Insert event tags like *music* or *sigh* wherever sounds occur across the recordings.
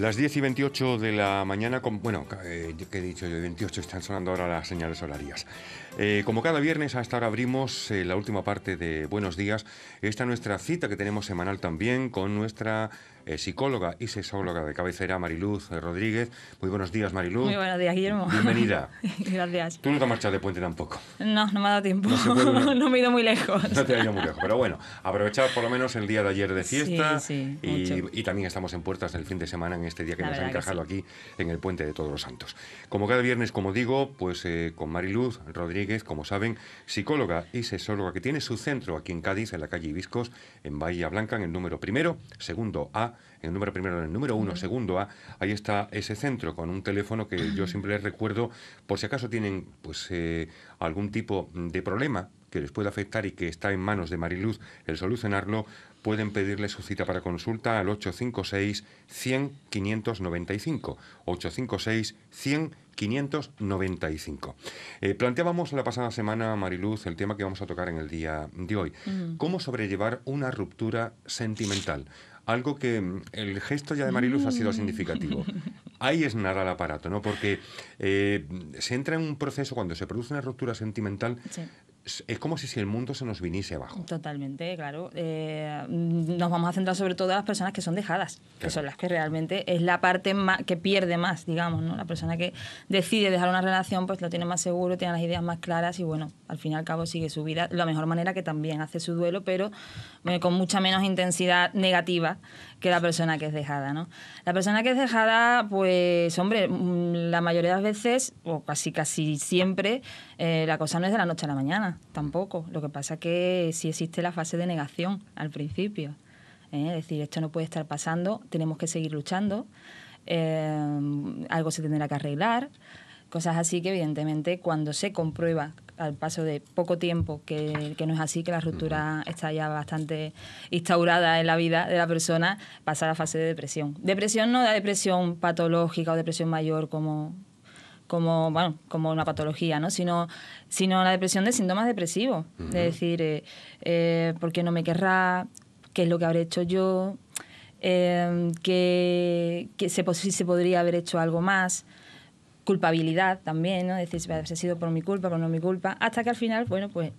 Las 10 y 28 de la mañana, bueno, eh, que he dicho yo, 28 están sonando ahora las señales horarias. Eh, como cada viernes, hasta ahora abrimos eh, la última parte de Buenos Días. Esta nuestra cita que tenemos semanal también con nuestra eh, psicóloga y sexóloga de cabecera, Mariluz eh, Rodríguez. Muy buenos días, Mariluz. Muy buenos días, Guillermo. Bienvenida. *laughs* Gracias. Tú no te has marchado de puente tampoco. No, no me ha dado tiempo. No, *laughs* me he ido muy lejos. No te he ido muy lejos, pero bueno, aprovechar por lo menos el día de ayer de fiesta. Sí, sí, y, también estamos en puertas del fin de semana, en este día que nos ha encajado aquí en el puente de Todos los Santos. Como cada viernes, como digo, pues eh, con Mariluz Rodríguez, como saben, psicóloga y sexóloga que tiene su centro aquí en Cádiz, en la calle Ibiscos, en Bahía Blanca, en el número primero, segundo A, en el número primero, en el número uno, segundo A, ahí está ese centro con un teléfono que yo siempre les recuerdo, por si acaso tienen pues eh, algún tipo de problema que les pueda afectar y que está en manos de Mariluz el solucionarlo, pueden pedirle su cita para consulta al 856 100 595. 856 100 595. planteábamos la pasada semana, Mariluz, el tema que vamos a tocar en el día de hoy. ¿Cómo sobrellevar una ruptura sentimental? algo que mm, el gesto ya de Mariluz ha sido significativo. *laughs* Ahí es nada el aparato, ¿no? Porque eh, se entra en un proceso, cuando se produce una ruptura sentimental, es como si el mundo se nos viniese abajo. Totalmente, claro. Eh, nos vamos a centrar sobre todo en las personas que son dejadas, que son las que realmente es la parte que pierde más, digamos, ¿no? La persona que decide dejar una relación, pues lo tiene más seguro, tiene las ideas más claras y bueno, al fin y al cabo sigue su vida de la mejor manera que también hace su duelo, pero eh, con mucha menos intensidad negativa que la persona que es dejada, ¿no? La persona que es dejada, pues, hombre, mm, la mayoría de las veces, o casi casi siempre, eh, la cosa no es de la noche a la mañana, tampoco. Lo que pasa es que sí existe la fase de negación al principio. ¿eh? Es decir, esto no puede estar pasando, tenemos que seguir luchando, eh, algo se tendrá que arreglar. Cosas así que evidentemente cuando se comprueba al paso de poco tiempo que, no es así, que la ruptura está ya bastante instaurada en la vida de la persona, pasa la fase de depresión. Depresión no la depresión patológica o depresión mayor como como bueno como una patología no sino sino la depresión de síntomas depresivos es decir eh, eh, por qué no me querrá qué es lo que habré hecho yo eh, que, se podría haber hecho algo más culpabilidad también, ¿no? Decís, ha sido por mi culpa, por no mi culpa, hasta que al final, bueno, pues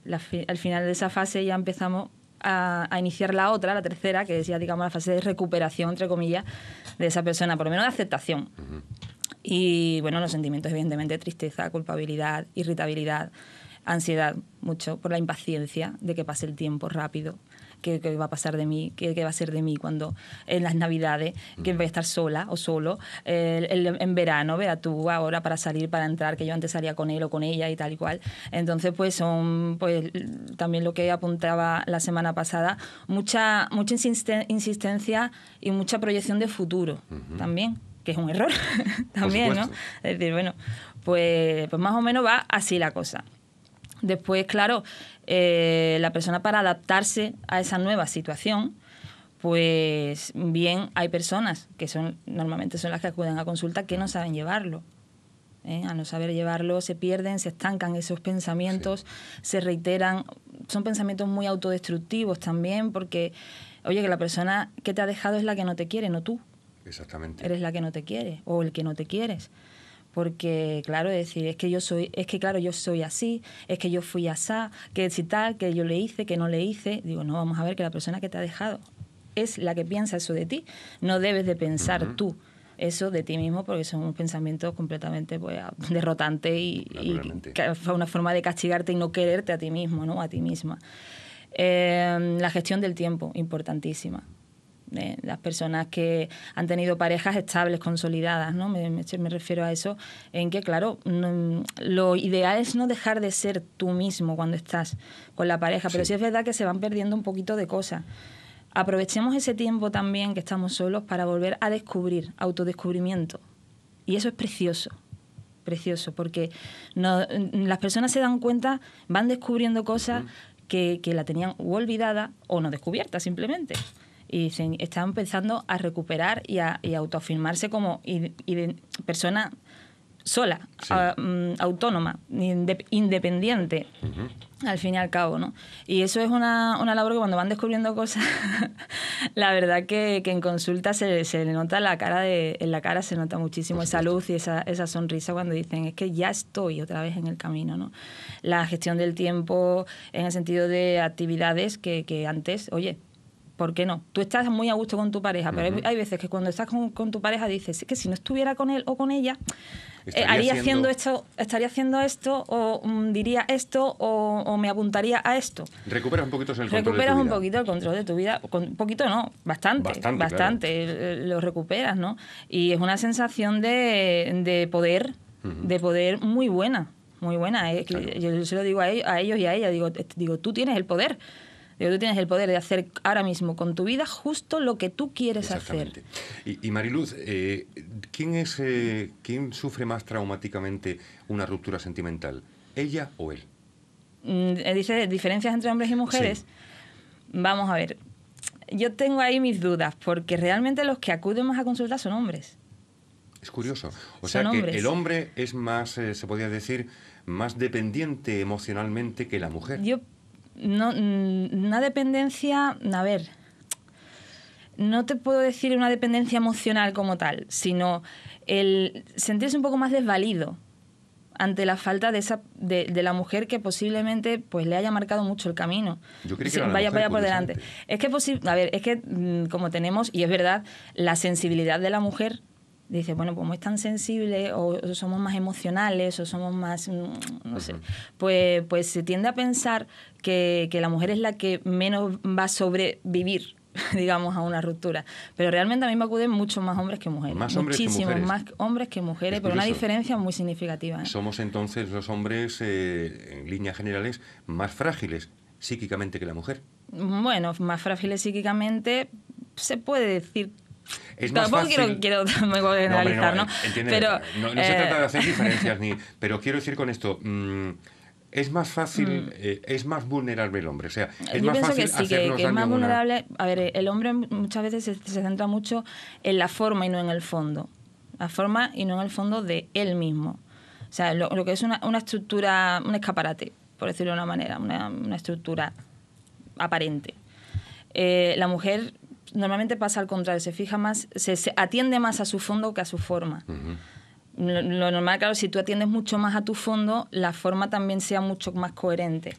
al final de esa fase ya empezamos a, iniciar la otra, la tercera, que es ya, digamos, la fase de recuperación, entre comillas, de esa persona, por lo menos de aceptación. Y, bueno, los sentimientos, evidentemente, tristeza, culpabilidad, irritabilidad, ansiedad, mucho por la impaciencia de que pase el tiempo rápido. ¿Qué, va a pasar de mí? ¿Qué, va a ser de mí cuando en las navidades, que voy a estar sola o solo? en verano, vea tú, ahora para salir, para entrar, que yo antes salía con él o con ella y tal y cual. Entonces, pues son, pues también lo que apuntaba la semana pasada, mucha, mucha insistencia y mucha proyección de futuro también que es un error *laughs* también, ¿no? Es decir, bueno, pues, pues más o menos va así la cosa. Después, claro, eh, la persona para adaptarse a esa nueva situación, pues bien hay personas que son normalmente son las que acuden a consulta que no saben llevarlo. ¿eh? al A no saber llevarlo se pierden, se estancan esos pensamientos, se reiteran. Son pensamientos muy autodestructivos también porque, oye, que la persona que te ha dejado es la que no te quiere, no tú. Exactamente. Eres la que no te quiere o el que no te quieres porque claro decir es que yo soy es que claro yo soy así es que yo fui asá que si tal que yo le hice que no le hice digo no vamos a ver que la persona que te ha dejado es la que piensa eso de ti no debes de pensar tú eso de ti mismo porque son unos pensamientos completamente pues, *laughs* derrotantes y, y una forma de castigarte y no quererte a ti mismo no a ti misma em, la gestión del tiempo importantísima las personas que han tenido parejas estables, consolidadas, ¿no? Me, refiero a eso, en que, claro, lo ideal es no dejar de ser tú mismo cuando estás con la pareja, pero sí, es verdad que se van perdiendo un poquito de cosas aprovechemos ese tiempo también que estamos solos para volver a descubrir, autodescubrimiento. Y eso es precioso, precioso, porque las personas se dan cuenta, van descubriendo cosas que, la tenían olvidada o no descubierta simplemente y dicen, están empezando a recuperar y a autoafirmarse como persona sola, mm, autónoma, independiente. al fin y al cabo, ¿no? Y eso es una, labor que cuando van descubriendo cosas, *laughs* la verdad que, en consulta se, le nota la cara en la cara se nota muchísimo esa luz y esa, sonrisa cuando dicen es que ya estoy otra vez en el camino, ¿no? La gestión del tiempo en el sentido de actividades que antes, oye, ¿por qué no? Tú estás muy a gusto con tu pareja, pero hay, veces que cuando estás con, tu pareja dices, que si no estuviera con él o con ella, eh, haciendo... esto, estaría haciendo esto, o mm, diría esto, o, me apuntaría a esto. Recuperas un poquito el control Recuperas de tu vida? un poquito el control de tu vida, un poquito no, bastante, bastante, eh, lo recuperas, ¿no? Y es una sensación de, poder, de poder muy buena muy buena. Eh, yo se lo digo a ellos, a ellos, y a ella. Digo, digo, tú tienes el poder tú tienes el poder de hacer ahora mismo con tu vida justo lo que tú quieres hacer. Y, Mariluz, eh, ¿quién, es, eh, ¿quién sufre más traumáticamente una ruptura sentimental? ¿Ella o él? Mm, eh, dice diferencias entre hombres y mujeres. Vamos a ver. Yo tengo ahí mis dudas, porque realmente los que acuden más a consulta son hombres. Es curioso. O sea que el hombre es más, se podría decir, más dependiente emocionalmente que la mujer. Yo no, mm, una dependencia, a ver, no te puedo decir una dependencia emocional como tal, sino el sentirse un poco más desvalido ante la falta de esa de, la mujer que posiblemente pues le haya marcado mucho el camino. Yo creo que vaya, vaya por delante. Es que a ver, es que mm, como tenemos y es verdad la sensibilidad de la mujer dice, bueno, pues como es tan sensible o, somos más emocionales o somos más, mm, no sé, pues, pues se tiende a pensar que, la mujer es la que menos va a sobrevivir *laughs* digamos, a una ruptura. Pero realmente a mí me acuden muchos más hombres que mujeres. Muchísimos más hombres que mujeres, pero una diferencia muy significativa. ¿eh? Somos entonces los hombres, eh, en líneas generales, más frágiles psíquicamente que la mujer. Bueno, más frágiles psíquicamente se puede decir Tampoco quiero, *laughs* generalizar, ¿no? no, no pero, no, se eh, trata de hacer *laughs* diferencias, pero quiero decir con esto... Mm, es más fácil, mm. eh, es más vulnerable el hombre. O sea, es más que sí, que, es más vulnerable. A ver, el hombre muchas veces se, centra mucho en la forma y no en el fondo. La forma y no en el fondo de él mismo. O sea, lo, que es una, estructura, un escaparate, por decirlo de una manera, una, estructura aparente. Eh, la mujer normalmente pasa al contrario, se fija más, se, atiende más a su fondo que a su forma. lo, normal, claro, si tú atiendes mucho más a tu fondo, la forma también sea mucho más coherente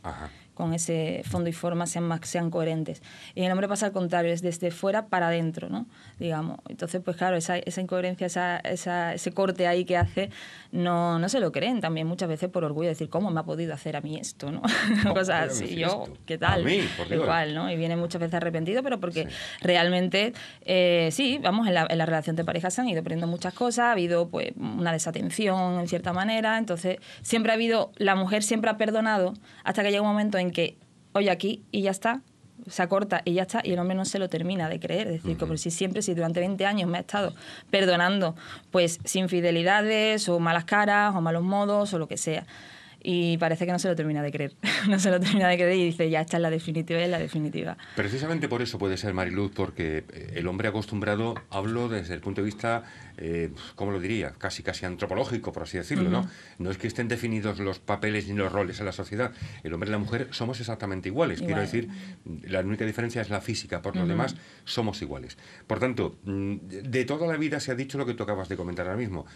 con ese fondo y forma sean, más, sean coherentes. Y el hombre pasa al contrario, es desde fuera para adentro, ¿no? digamos. Entonces, pues claro, esa, esa incoherencia, esa, ese corte ahí que hace, no, no se lo creen también muchas veces por orgullo, decir, ¿cómo me ha podido hacer a mí esto? ¿no? *laughs* Cosas así, yo, ¿qué tal? Igual, ¿no? Y viene muchas veces arrepentido, pero porque realmente, eh, sí, vamos, en la, relación de pareja se han ido aprendiendo muchas cosas, ha habido pues una desatención en cierta manera, entonces siempre ha habido, la mujer siempre ha perdonado hasta que llega un momento en que, hoy aquí y ya está, se acorta y ya está, y el hombre no se lo termina de creer. Es decir, que por como si siempre, si durante 20 años me ha estado perdonando, pues, sin fidelidades o malas caras o malos modos o lo que sea. Y parece que no se lo termina de creer. *laughs* no se lo termina de creer y dice, ya está en la definitiva y en la definitiva. Precisamente por eso puede ser Mariluz, porque eh, el hombre acostumbrado, hablo desde el punto de vista, eh, pues, ¿cómo lo diría? Casi, casi antropológico, por así decirlo, ¿no? No es que estén definidos los papeles ni los roles en la sociedad. El hombre y la mujer somos exactamente iguales. Quiero decir, la única diferencia es la física. Por lo demás, somos iguales. Por tanto, mm, de toda la vida se ha dicho lo que tú acabas de comentar ahora mismo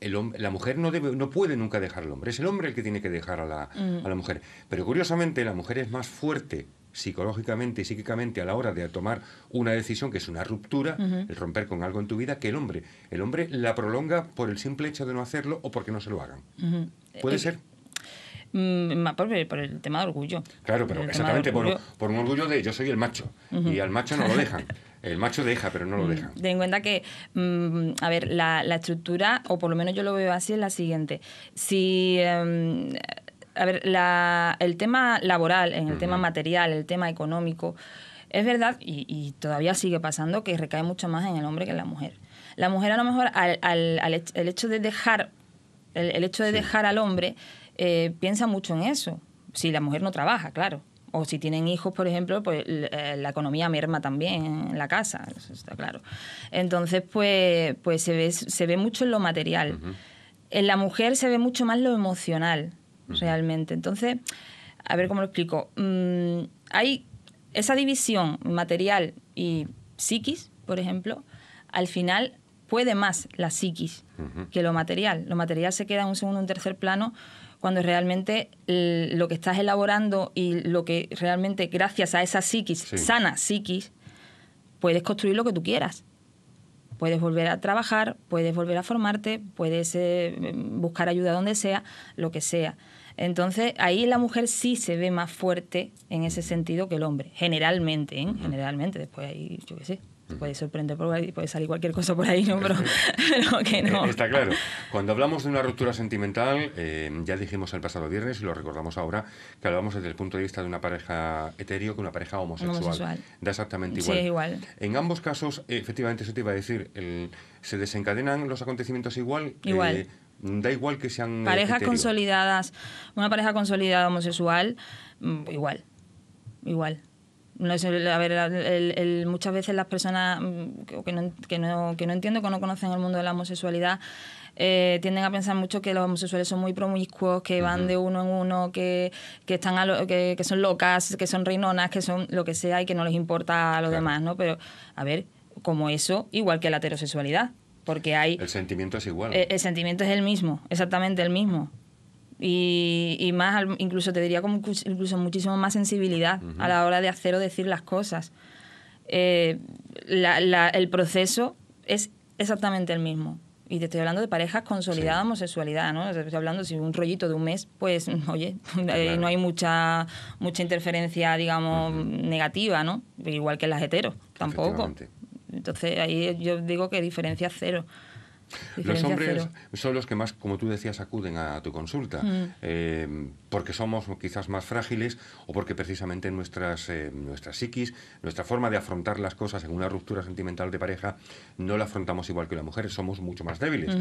la mujer no, debe, no puede nunca dejar al hombre, es el hombre el que tiene que dejar mm. a la, mujer. Pero curiosamente la mujer es más fuerte psicológicamente y psíquicamente a la hora de tomar una decisión que es una ruptura, el romper con algo en tu vida, que el hombre. El hombre la prolonga por el simple hecho de no hacerlo o porque no se lo hagan. ¿Puede eh, ser? Mm, por, el tema de orgullo. Claro, pero exactamente, por, un orgullo de yo soy el macho y al macho no lo dejan. *laughs* El macho deja, pero no lo mm, deja. Ten en cuenta que, mm, a ver, la, estructura, o por lo menos yo lo veo así, es la siguiente. Si. Em, a ver, la, el tema laboral, en el tema material, el tema económico, es verdad, y, todavía sigue pasando, que recae mucho más en el hombre que en la mujer. La mujer a lo mejor, al, el hecho de dejar, el, hecho de dejar al hombre, eh, piensa mucho en eso. Si la mujer no trabaja, claro o si tienen hijos, por ejemplo, pues eh, la economía merma también en la casa, está claro. Entonces, pues, pues se, ve, se ve mucho en lo material. En la mujer se ve mucho más lo emocional, realmente. Entonces, a ver cómo lo explico. Mm, hay esa división material y psiquis, por ejemplo, al final puede más la psiquis que lo material. Lo material se queda en un segundo, un tercer plano cuando realmente lo que estás elaborando y lo que realmente gracias a esa psiquis, sana psiquis, puedes construir lo que tú quieras. Puedes volver a trabajar, puedes volver a formarte, puedes eh, mm, buscar ayuda donde sea, lo que sea. Entonces, ahí la mujer sí se ve más fuerte en ese sentido que el hombre, generalmente, ¿eh? generalmente, después ahí, yo qué sé, puede sorprender por puede salir cualquier cosa por ahí, ¿no? Pero, *laughs* que eh, no. Está claro. Cuando hablamos de una ruptura sentimental, eh, ya dijimos el pasado viernes y lo recordamos ahora, que hablamos desde el punto de vista de una pareja etéreo que una pareja homosexual. Da exactamente igual. Sí, igual. En ambos casos, efectivamente, eso te iba a decir, se desencadenan los acontecimientos igual. Eh, igual. da igual que sean. Parejas consolidadas, una pareja consolidada homosexual, mm, igual. Igual. No a ver, muchas veces las personas mm, que no, que, no, que no entiendo, que no conocen el mundo de la homosexualidad, eh, tienden a pensar mucho que los homosexuales son muy promiscuos, que van de uno en uno, que, que están que, son locas, que son reinonas, que son lo que sea y que no les importa a los demás, ¿no? Pero, a ver, como eso, igual que la heterosexualidad, porque hay... El sentimiento es igual. Eh, el sentimiento es el mismo, exactamente el mismo. Y, más, incluso te diría como incluso muchísimo más sensibilidad a la hora de hacer o decir las cosas. Eh, el proceso es exactamente el mismo. Y te estoy hablando de parejas consolidadas de homosexualidad, ¿no? estoy hablando, si un rollito de un mes, pues, *laughs* oye, eh, no hay mucha, mucha interferencia, digamos, negativa, ¿no? Igual que en las heteros, tampoco. Entonces, ahí yo digo que diferencia cero. Los hombres son los que más, como tú decías, acuden a tu consulta, mm. eh, porque somos quizás más frágiles o porque precisamente nuestras, eh, nuestras psiquis, nuestra forma de afrontar las cosas en una ruptura sentimental de pareja, no la afrontamos igual que las mujeres, somos mucho más débiles.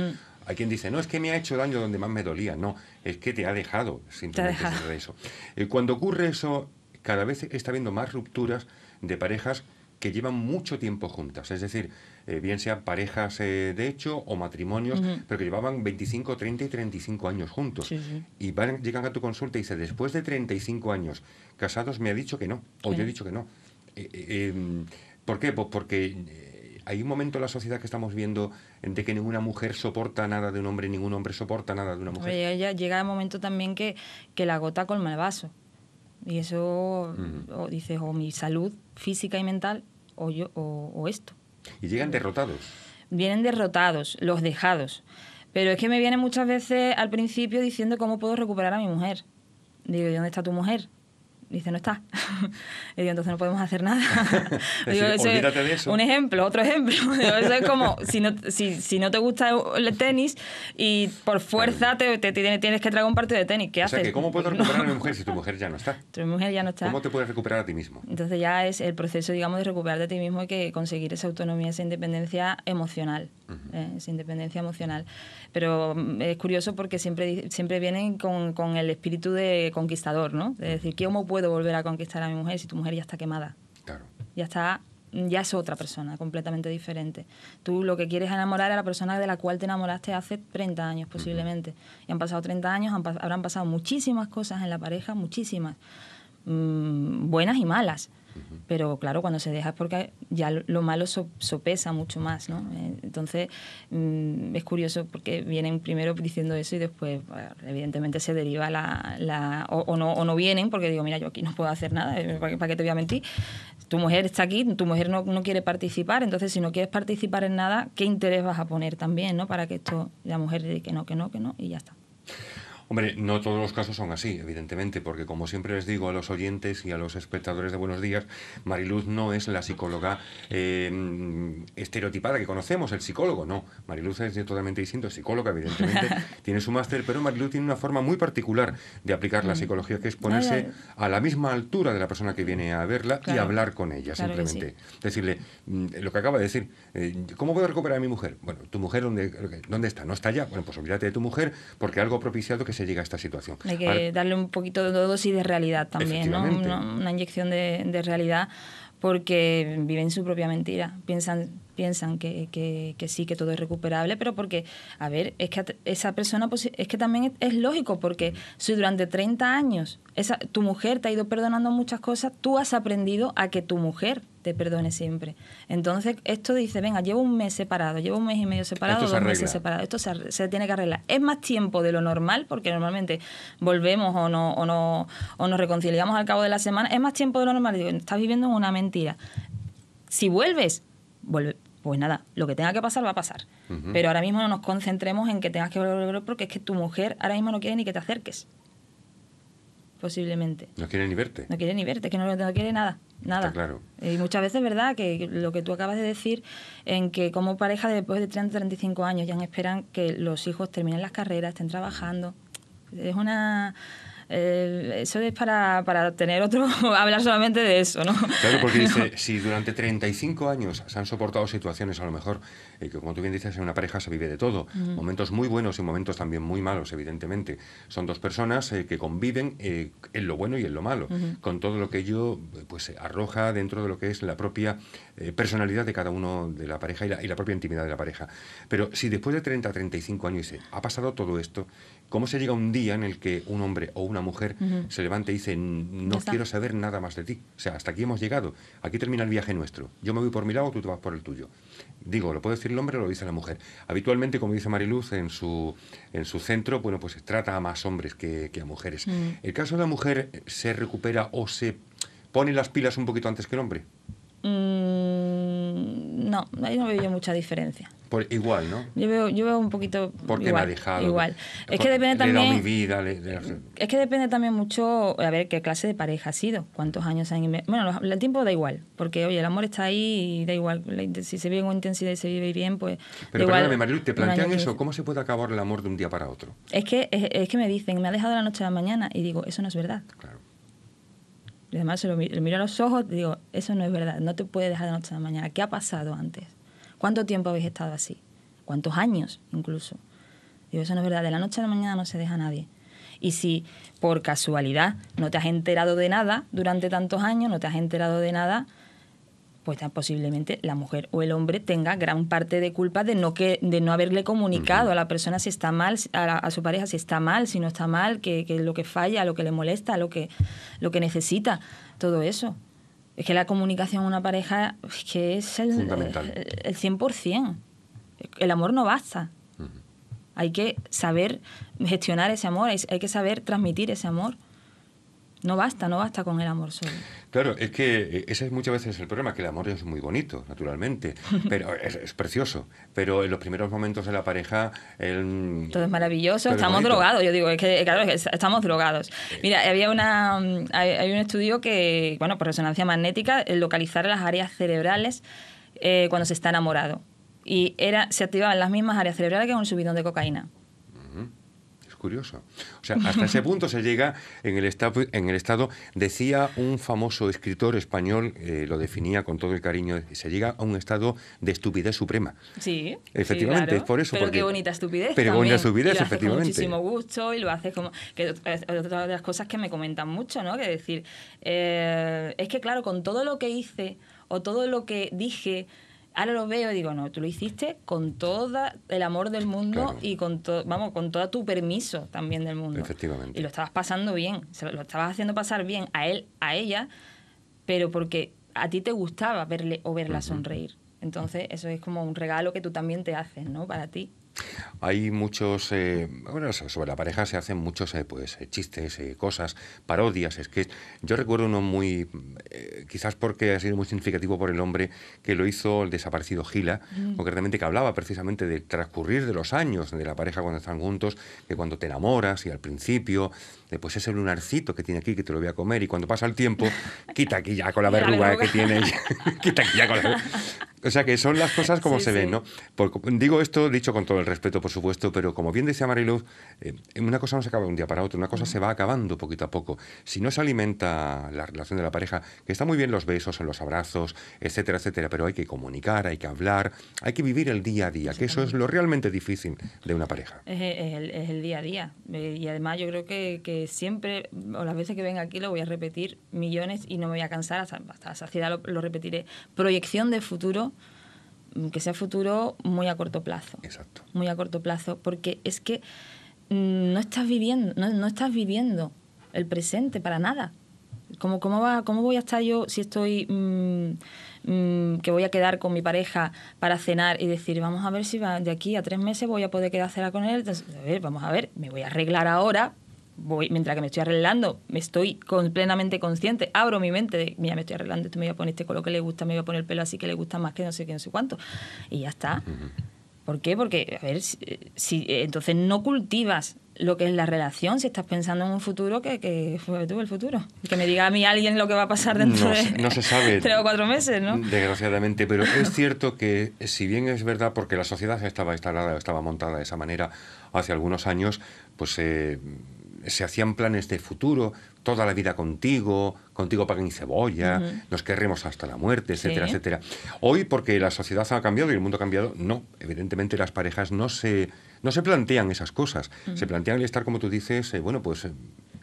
Hay quien dice, no, es que me ha hecho daño donde más me dolía, no, es que te ha dejado, simplemente de eso. Eh, cuando ocurre eso, cada vez está habiendo más rupturas de parejas que llevan mucho tiempo juntas, es decir, eh, bien sean parejas eh, de hecho o matrimonios, pero que llevaban 25, 30 y 35 años juntos. Y van, llegan a tu consulta y dicen, después de 35 años casados me ha dicho que no, o yo he dicho que no. Eh, em, ¿Por qué? Pues porque hay un momento en la sociedad que estamos viendo de que ninguna mujer soporta nada de un hombre, ningún hombre soporta nada de una mujer. Oye, ya llega el momento también que, la gota colma el vaso. Y eso, o dices, o mi salud física y mental, o, yo, o esto. Y llegan derrotados. Vienen derrotados, los dejados. Pero es que me vienen muchas veces al principio diciendo cómo puedo recuperar a mi mujer. Digo, ¿y dónde está tu mujer? dice, no está. *laughs* y digo, entonces no podemos hacer nada. *laughs* *laughs* digo, de eso. Un ejemplo, otro ejemplo. eso es como, si no, si, si, no te gusta el tenis y por fuerza te, tienes que traer un partido de tenis, ¿qué o haces? Sea ¿cómo puedo recuperar a mi mujer si tu mujer ya no está? Tu mujer ya no está. ¿Cómo te puedes recuperar a ti mismo? Entonces ya es el proceso, digamos, de recuperarte a ti mismo y que conseguir esa autonomía, esa independencia emocional eh, esa independencia emocional. Pero mm, es curioso porque siempre, siempre vienen con, con, el espíritu de conquistador, ¿no? De decir, ¿cómo puedo volver a conquistar a mi mujer si tu mujer ya está quemada? Claro. Ya está ya es otra persona completamente diferente. Tú lo que quieres enamorar a la persona de la cual te enamoraste hace 30 años posiblemente. Y han pasado 30 años, habrán pasado muchísimas cosas en la pareja, muchísimas, mm, buenas y malas. Pero claro, cuando se deja es porque ya lo malo sopesa mucho más, ¿no? Eh, entonces mm, es curioso porque vienen primero diciendo eso y después pues, evidentemente se deriva la... o, no, vienen porque digo, mira, yo aquí no puedo hacer nada, eh, ¿para qué, te voy a mentir? Tu mujer está aquí, tu mujer no, quiere participar, entonces si no quieres participar en nada, ¿qué interés vas a poner también, ¿no? Para que esto, la mujer diga que no, que no, que no, y ya está. Hombre, no todos los casos son así, evidentemente, porque como siempre les digo a los oyentes y a los espectadores de Buenos Días, Mariluz no es la psicóloga em, estereotipada que conocemos, el psicólogo, no. Mariluz es totalmente distinto, es psicóloga, evidentemente, *laughs* tiene su máster, pero Mariluz tiene una forma muy particular de aplicar la mm. psicología, que es ponerse a la misma altura de la persona que viene a verla y hablar con ella, simplemente. Decirle, mm, lo que acaba de decir, eh, ¿cómo puedo recuperar a mi mujer? Bueno, ¿tu mujer dónde, dónde está? ¿No está allá? Bueno, pues olvídate de tu mujer, porque algo propiciado que se llega a esta situación. Hay que darle un poquito de dosis de realidad también, ¿no? Una, inyección de, realidad porque viven su propia mentira, piensan piensan que, sí, que todo es recuperable, pero porque, a ver, es que esa persona, pues, es que también es, lógico, porque si durante 30 años esa, tu mujer te ha ido perdonando muchas cosas, tú has aprendido a que tu mujer te perdone siempre. Entonces, esto dice, venga, llevo un mes separado, llevo un mes y medio separado, dos meses separado. Esto se, tiene que arreglar. Es más tiempo de lo normal, porque normalmente volvemos o, no, o, no, o nos reconciliamos al cabo de la semana. Es más tiempo de lo normal. Digo, estás viviendo una mentira. Si vuelves, vuelve, pues nada, lo que tenga que pasar va a pasar. Pero ahora mismo no nos concentremos en que tengas que volver porque es que tu mujer ahora mismo no quiere ni que te acerques posiblemente. No quiere ni verte. No quiere ni verte, que no, quiere nada, nada. claro. Y muchas veces, ¿verdad? Que lo que tú acabas de decir, en que como pareja después de 30, 35 años ya esperan que los hijos terminen las carreras, estén trabajando. Es una... Eh, eso es para, para tener otro, *laughs* hablar solamente de eso, ¿no? Claro, porque dice, *laughs* si durante 35 años se han soportado situaciones a lo mejor que como tú bien dices, en una pareja se vive de todo. Momentos muy buenos y momentos también muy malos, evidentemente. Son dos personas eh, que conviven eh, en lo bueno y en lo malo, con todo lo que ello pues, arroja dentro de lo que es la propia eh, personalidad de cada uno de la pareja y la, propia intimidad de la pareja. Pero si después de 30, 35 años dice, ha pasado todo esto, ¿Cómo se llega un día en el que un hombre o una mujer se levante y dice, no quiero saber nada más de ti? O sea, hasta aquí hemos llegado, aquí termina el viaje nuestro. Yo me voy por mi lado, tú te vas por el tuyo. Digo, lo puedo decir el hombre o lo dice la mujer. Habitualmente, como dice Mariluz, en su, en su centro, bueno, pues trata a más hombres que, a mujeres. Mm. ¿El caso de la mujer se recupera o se pone las pilas un poquito antes que el hombre? Mm, no, ahí no veo yo mucha diferencia. Por, igual, ¿no? Yo veo, yo veo un poquito. Porque igual, Igual. Es que depende también. mi vida. Es que depende también mucho, a ver, qué clase de pareja ha sido, cuántos años han. Bueno, el tiempo da igual, porque, oye, el amor está ahí y da igual. Si se vive con intensidad y se vive bien, pues. Pero perdóname, Marilu, ¿te plantean eso? ¿Cómo se puede acabar el amor de un día para otro? Es que, es, es, que me dicen, me ha dejado la noche a la mañana, y digo, eso no es verdad. Claro. Y además se lo, miro a los ojos, y digo, eso no es verdad, no te puede dejar de noche a la mañana. ¿Qué ha pasado antes? ¿Cuánto tiempo habéis estado así? ¿Cuántos años incluso? Digo, eso no es verdad, de la noche a la mañana no se deja nadie. Y si por casualidad no te has enterado de nada durante tantos años, no te has enterado de nada, pues posiblemente la mujer o el hombre tenga gran parte de culpa de no que de no haberle comunicado a la persona si está mal a, su pareja si está mal si no está mal que, lo que falla lo que le molesta lo que lo que necesita todo eso es que la comunicación a una pareja es que es el, eh, el, 100%. El amor no basta. Hay que saber gestionar ese amor, hay que saber transmitir ese amor. No basta, no basta con el amor solo. Claro, es que eh, ese es muchas veces el problema, que el amor es muy bonito, naturalmente, *laughs* pero es, precioso. Pero en los primeros momentos de la pareja... El... Mm, Todo es maravilloso, estamos drogados, yo digo, es que eh, claro, estamos drogados. Eh. Mira, había una, mm, hay, un estudio que, bueno, por resonancia magnética, localizar las áreas cerebrales cuando se está enamorado. Y era, se activaban las mismas áreas cerebrales que con un subidón de cocaína curioso. O sea, hasta ese punto se llega en el, estado, en el Estado. Decía un famoso escritor español, eh, lo definía con todo el cariño, se llega a un estado de estupidez suprema. Sí. Efectivamente, es por eso. Pero qué bonita estupidez. Pero bonita estupidez, y lo efectivamente. muchísimo gusto y lo haces como. otra de las cosas que me comentan mucho, ¿no? Que decir, eh, es que claro, con todo lo que hice o todo lo que dije, ahora lo veo y digo, no, tú lo hiciste con todo el amor del mundo y con todo, vamos, con todo tu permiso también del mundo. Efectivamente. Y lo estabas pasando bien, lo estabas haciendo pasar bien a él, a ella, pero porque a ti te gustaba verle o verla sonreír. Entonces, eso es como un regalo que tú también te haces, ¿no? Para ti. Hay muchos, eh, bueno, sobre la pareja se hacen muchos eh, pues, eh, chistes, cosas, parodias, es que yo recuerdo uno muy, quizás porque ha sido muy significativo por el hombre que lo hizo el desaparecido Gila, mm. concretamente que hablaba precisamente de transcurrir de los años de la pareja cuando están juntos, que cuando te enamoras y al principio pues ese lunarcito que tiene aquí que te lo voy a comer y cuando pasa el tiempo, *laughs* *laughs* quita aquí ya con la verruga que tiene, O sea que son las cosas como se ven, ¿no? digo esto dicho con todo el respeto, por supuesto, pero como bien decía Mariluz, eh, una cosa no se acaba de un día para otro, una cosa se va acabando poquito a poco. Si no se alimenta la relación de la pareja, que está muy bien los besos, los abrazos, etcétera, etcétera, pero hay que comunicar, hay que hablar, hay que vivir el día a día, que eso es lo realmente difícil de una pareja. Es, el, día a día. Eh, y además yo creo que siempre, o las veces que venga aquí, lo voy a repetir millones y no me voy a cansar, hasta, la saciedad lo, repetiré. Proyección de futuro, mm, que sea futuro muy a corto plazo. Exacto. Muy a corto plazo, porque es que mm, no estás viviendo, no, estás viviendo el presente para nada. como cómo, va, ¿Cómo voy a estar yo si estoy mm, que voy a quedar con mi pareja para cenar y decir, vamos a ver si de aquí a tres meses voy a poder quedar a con él? a ver, vamos a ver, me voy a arreglar ahora mientras que me estoy arreglando, me estoy con, plenamente consciente, abro mi mente de, mira, me estoy arreglando, esto me voy a poner este color que le gusta, me voy a poner el pelo así que le gusta más que no sé qué, no sé cuánto. Y ya está. ¿Por qué? Porque, a ver, si, eh, entonces no cultivas lo que es la relación si estás pensando en un futuro que, que tú el futuro. Que me diga a mí alguien lo que va a pasar dentro de *laughs* tres o cuatro meses, ¿no? Desgraciadamente, pero es cierto que si bien es verdad, porque la sociedad estaba instalada, estaba montada de esa manera hace algunos años, pues... Eh, se hacían planes de futuro, toda la vida contigo, contigo pagan y cebolla, nos querremos hasta la muerte, etcétera, etcétera. Hoy, porque la sociedad ha cambiado y el mundo ha cambiado, no, evidentemente las parejas no se, no se plantean esas cosas. Se plantean el estar, como tú dices, eh, bueno, pues eh,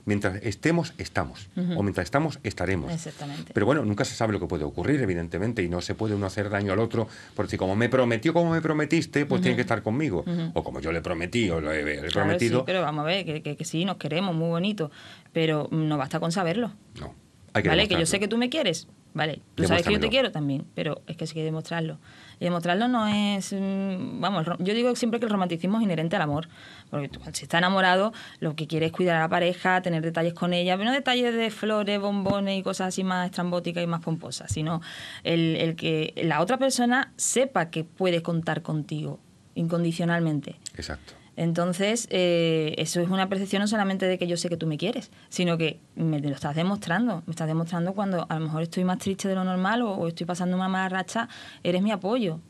mientras estemos, estamos. O mientras estamos, estaremos. Exactamente. Pero bueno, nunca se sabe lo que puede ocurrir, evidentemente, y no se puede uno hacer daño al otro, porque si como me prometió, como me prometiste, pues tiene que estar conmigo. O como yo le prometí, o le, he prometido. Sí, pero vamos a ver, que, que, sí, nos queremos, muy bonito, pero no basta con saberlo. No. Hay que ¿Vale? Que yo sé que tú me quieres, ¿vale? Tú sabes que yo te quiero también, pero es que sí que demostrarlo. Y demostrarlo no es, mm, vamos, yo digo siempre que el romanticismo es inherente al amor, porque tú, cuando está enamorado lo que quiere es cuidar a la pareja, tener detalles con ella, pero no detalles de flores, bombones y cosas así más estrambóticas y más pomposas, sino el, el que la otra persona sepa que puede contar contigo incondicionalmente. Exacto. Entonces, eh, eso es una percepción no solamente de que yo sé que tú me quieres, sino que me lo estás demostrando. Me estás demostrando cuando a lo mejor estoy más triste de lo normal o, estoy pasando una mala racha, eres mi apoyo.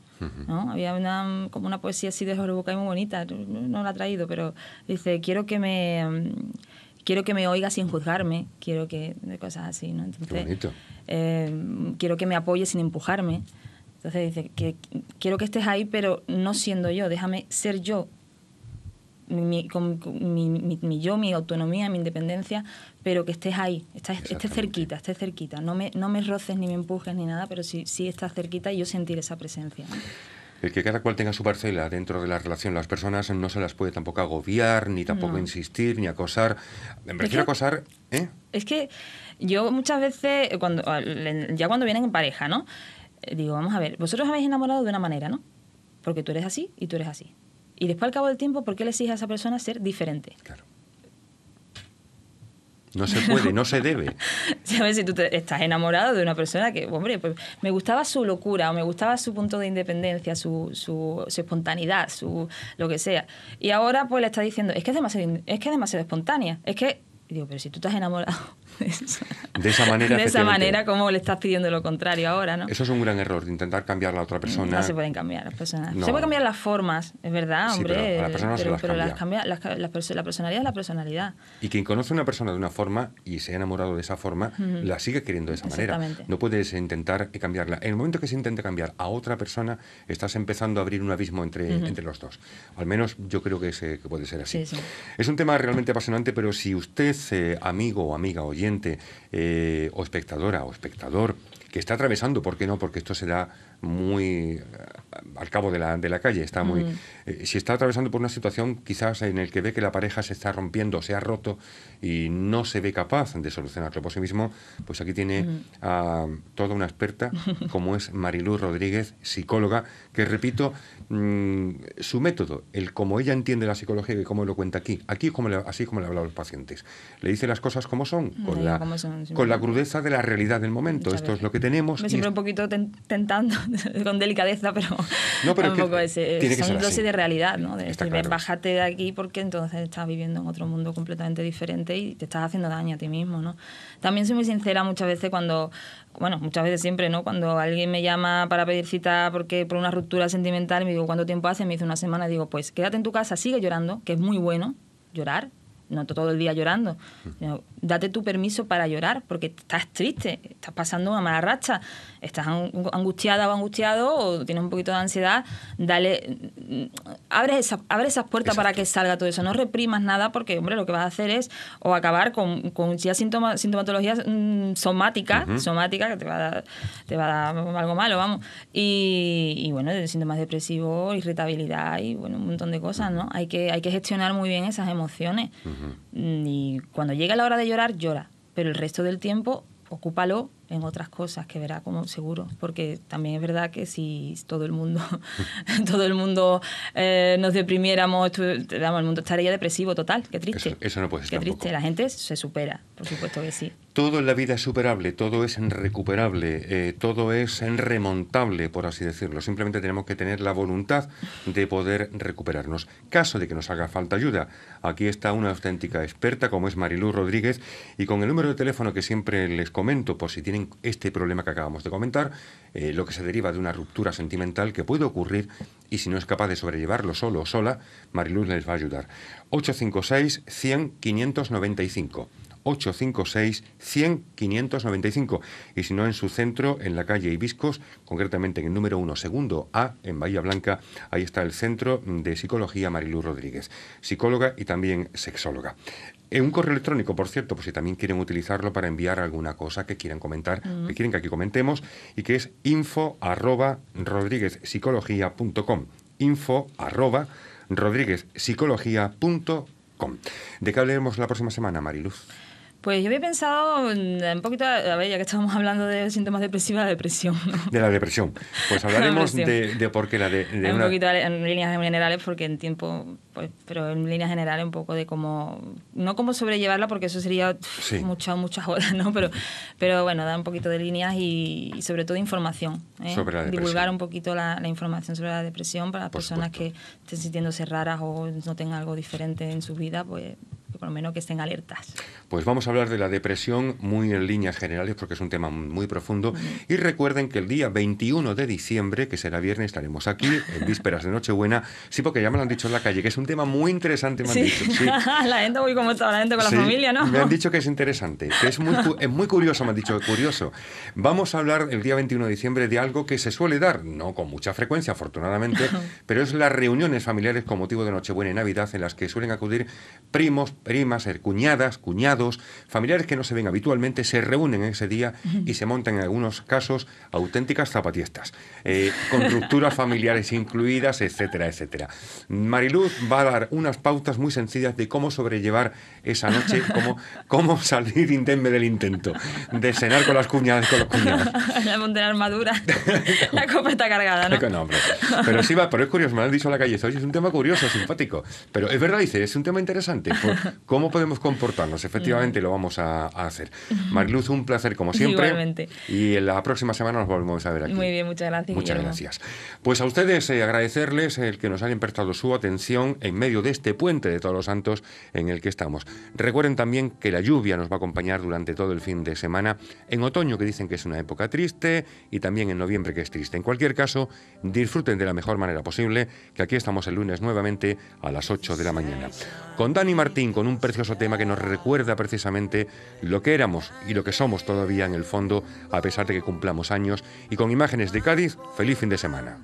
¿no? Había una, como una poesía así de Jorge Bucay muy bonita, no, la ha traído, pero dice, quiero que me... Mm, quiero que me oiga sin juzgarme, quiero que. cosas así, ¿no? Entonces, em, quiero que me apoye sin empujarme. Entonces dice, que, quiero que estés ahí, pero no siendo yo, déjame ser yo mi, con, mi, yo, mi autonomía, mi independencia, pero que estés ahí, estés, cerquita, estés cerquita. No me, no me roces ni me empujes ni nada, pero sí, sí estás cerquita y yo sentir esa presencia. El que cada cual tenga su parcela dentro de la relación, las personas no se las puede tampoco agobiar, ni tampoco insistir, ni acosar. Me refiero acosar, ¿eh? Es que yo muchas veces, eh, cuando, ya cuando vienen en pareja, ¿no? Eh, digo, vamos a ver, vosotros habéis enamorado de una manera, ¿no? Porque tú eres así y tú eres así. Y después, al cabo del tiempo, ¿por qué le exige a esa persona ser diferente? Claro. No se puede, no se debe. *laughs* Si tú estás enamorado de una persona que, hombre, pues, me gustaba su locura o me gustaba su punto de independencia, su, su, espontaneidad, su lo que sea. Y ahora pues le está diciendo, es que es demasiado, es que es demasiado espontánea, es que digo, pero si tú has enamorado *laughs* de esa, manera, de esa manera ¿cómo le estás pidiendo lo contrario ahora? ¿no? Eso es un gran error, de intentar cambiar a la otra persona. No se pueden cambiar las personas. Se pueden cambiar las formas, es verdad, hombre. pero la las cambia. la personalidad es la personalidad. Y quien conoce a una persona de una forma y se ha enamorado de esa forma, la sigue queriendo de esa manera. No puedes intentar cambiarla. En el momento que se intente cambiar a otra persona, estás empezando a abrir un abismo entre, los dos. Al menos yo creo que, eh, puede ser así. Es un tema realmente apasionante, pero si usted eh, amigo o amiga oyente eh, o espectadora o espectador que está atravesando, ¿por qué no? Porque esto se da muy eh, al cabo de la, de la calle, está muy... Mm. Eh, si está atravesando por una situación quizás en el que ve que la pareja se está rompiendo, se ha roto y no se ve capaz de solucionarlo por sí mismo, pues aquí tiene mm. a toda una experta como es Marilú Rodríguez, psicóloga, que repito, mm, su método, el como ella entiende la psicología y cómo lo cuenta aquí, aquí como así como le habla a los pacientes. Le dice las cosas como son, con, la, con la crudeza de la realidad del momento. Esto es lo que tenemos. Me siempre un poquito tentando, *laughs* con delicadeza, pero, no, pero *laughs* es que dosis de realidad, ¿no? De bájate de aquí porque entonces estás viviendo en otro mundo completamente diferente y te estás haciendo daño a ti mismo, ¿no? También soy muy sincera muchas veces cuando, bueno, muchas veces siempre, ¿no? Cuando alguien me llama para pedir cita porque por una ruptura sentimental me digo, ¿cuánto tiempo hace? Me dice una semana, digo, pues quédate en tu casa, sigue llorando, que es muy bueno llorar, no todo el día llorando. Mm. date tu permiso para llorar porque estás triste, estás pasando una mala racha, estás angustiada o angustiado o tienes un poquito de ansiedad. Dale, mm, abre, esa, abre esas puertas para que salga todo eso. No reprimas nada porque, hombre, lo que vas a hacer es o acabar con, con ya somáticas sintomatología mm, somática, que te va, a dar, algo malo, vamos. Y, bueno, síntomas depresivos, irritabilidad y bueno, un montón de cosas, ¿no? Hay que, hay que gestionar muy bien esas emociones. Y cuando llega la hora de llorar, llora. Pero el resto del tiempo, ocúpalo en otras cosas que verá como seguro. Porque también es verdad que si todo el mundo, *laughs* *laughs* todo el mundo eh, nos deprimiéramos, el mundo estaría depresivo total. Qué triste. Eso, no puede ser. Qué triste. La gente se supera supuesto que sí. Todo en la vida es superable, todo es recuperable, eh, todo es remontable, por así decirlo. Simplemente tenemos que tener la voluntad de poder recuperarnos. Caso de que nos haga falta ayuda, aquí está una auténtica experta como es Marilú Rodríguez y con el número de teléfono que siempre les comento por si tienen este problema que acabamos de comentar, eh, lo que se deriva de una ruptura sentimental que puede ocurrir y si no es capaz de sobrellevarlo solo o sola, Mariluz les va a ayudar. 856 100 595. 856 100 595 y si no en su centro, en la calle Ibiscos, concretamente en el número 1, segundo A, en Bahía Blanca, ahí está el Centro de Psicología Mariluz Rodríguez, psicóloga y también sexóloga. En eh, un correo electrónico, por cierto, pues si también quieren utilizarlo para enviar alguna cosa que quieran comentar, que mm. quieren que aquí comentemos, y que es info arroba com Info arroba com ¿De qué hablaremos la próxima semana, Mariluz? Pues yo había pensado un poquito, a ver, ya que estábamos hablando de síntomas depresivos, la depresión. De la depresión. Pues *laughs* hablaremos de, por qué la de, Un poquito en líneas generales, porque en tiempo, pues, pero en líneas generales un poco de cómo, no cómo sobrellevarla, porque eso sería muchas, muchas ¿no? Pero, pero bueno, dar un poquito de líneas y, sobre todo información. ¿eh? Sobre la Divulgar un poquito la, información sobre la depresión para las personas que estén sintiéndose raras o no tengan algo diferente en su vida, pues por lo menos que estén alertas. Pues vamos a hablar de la depresión muy en líneas generales porque es un tema muy profundo. Y recuerden que el día 21 de diciembre, que será viernes, estaremos aquí en vísperas de Nochebuena. Sí, porque ya me lo han dicho en la calle, que es un tema muy interesante, me han dicho. *laughs* la gente, la gente con la familia, ¿no? Me han dicho que es interesante, que es muy, es muy curioso, me han dicho, curioso. Vamos a hablar el día 21 de diciembre de algo que se suele dar, no con mucha frecuencia, afortunadamente, pero es las reuniones familiares con motivo de Nochebuena y Navidad en las que suelen acudir primos, primas, er, cuñadas, cuñados, familiares que no se ven habitualmente, se reúnen ese día y se montan en algunos casos auténticas zapatiestas, eh, con rupturas familiares incluidas, etcétera, etcétera. Mariluz va a dar unas pautas muy sencillas de cómo sobrellevar esa noche, cómo, cómo salir indemne del intento, de cenar con las cuñadas, con los cuñados. *laughs* La montaña armadura, *laughs* la copa está cargada, ¿no? Pero sí va, pero es curioso, me han dicho en la calle, es un tema curioso, simpático. Pero es verdad, dice, es un tema interesante. ¿Cómo podemos comportarnos? Efectivamente lo vamos a, hacer. Mariluz, un placer como siempre. Y en la próxima semana nos volvemos a ver aquí. Muy bien, muchas gracias. Muchas gracias. Pues a ustedes eh, agradecerles el que nos hayan prestado su atención en medio de este puente de todos los santos en el que estamos. Recuerden también que la lluvia nos va a acompañar durante todo el fin de semana. En otoño, que dicen que es una época triste, y también en noviembre, que es triste. En cualquier caso, disfruten de la mejor manera posible, que aquí estamos el lunes nuevamente a las 8 de la mañana. Con Dani Martín, con un precioso tema que nos recuerda precisamente lo que éramos y lo que somos todavía en el fondo, a pesar de que cumplamos años. Y con imágenes de Cádiz, feliz fin de semana.